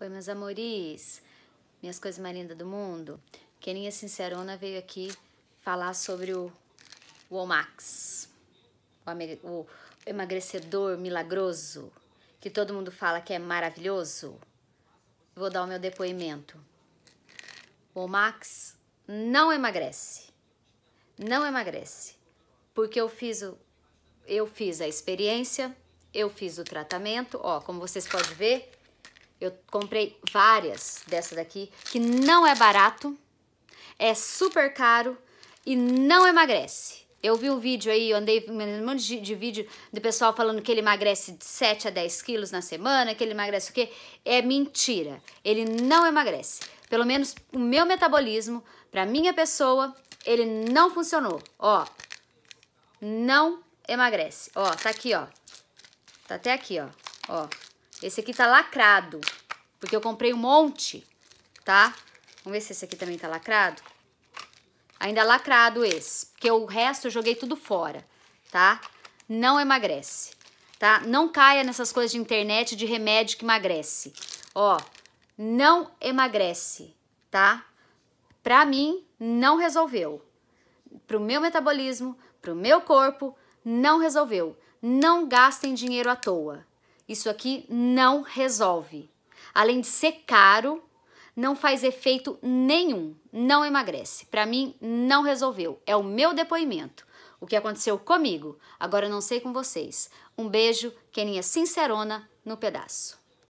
Oi, meus amores, minhas coisas mais lindas do mundo. querida Sincerona veio aqui falar sobre o Omax, o, o emagrecedor milagroso, que todo mundo fala que é maravilhoso. Vou dar o meu depoimento. O Omax não emagrece, não emagrece, porque eu fiz, o, eu fiz a experiência, eu fiz o tratamento, ó, como vocês podem ver, eu comprei várias dessa daqui, que não é barato, é super caro e não emagrece. Eu vi um vídeo aí, eu andei um monte de, de vídeo do pessoal falando que ele emagrece de 7 a 10 quilos na semana, que ele emagrece o quê? É mentira. Ele não emagrece. Pelo menos o meu metabolismo, pra minha pessoa, ele não funcionou. Ó, não emagrece. Ó, tá aqui, ó. Tá até aqui, ó. Ó, esse aqui tá lacrado, porque eu comprei um monte, tá? Vamos ver se esse aqui também tá lacrado. Ainda lacrado esse, porque o resto eu joguei tudo fora, tá? Não emagrece, tá? Não caia nessas coisas de internet de remédio que emagrece. Ó, não emagrece, tá? Pra mim, não resolveu. Pro meu metabolismo, pro meu corpo, não resolveu. Não gastem dinheiro à toa. Isso aqui não resolve. Além de ser caro, não faz efeito nenhum, não emagrece. Para mim, não resolveu. É o meu depoimento. O que aconteceu comigo, agora não sei com vocês. Um beijo, Keninha Sincerona, no pedaço.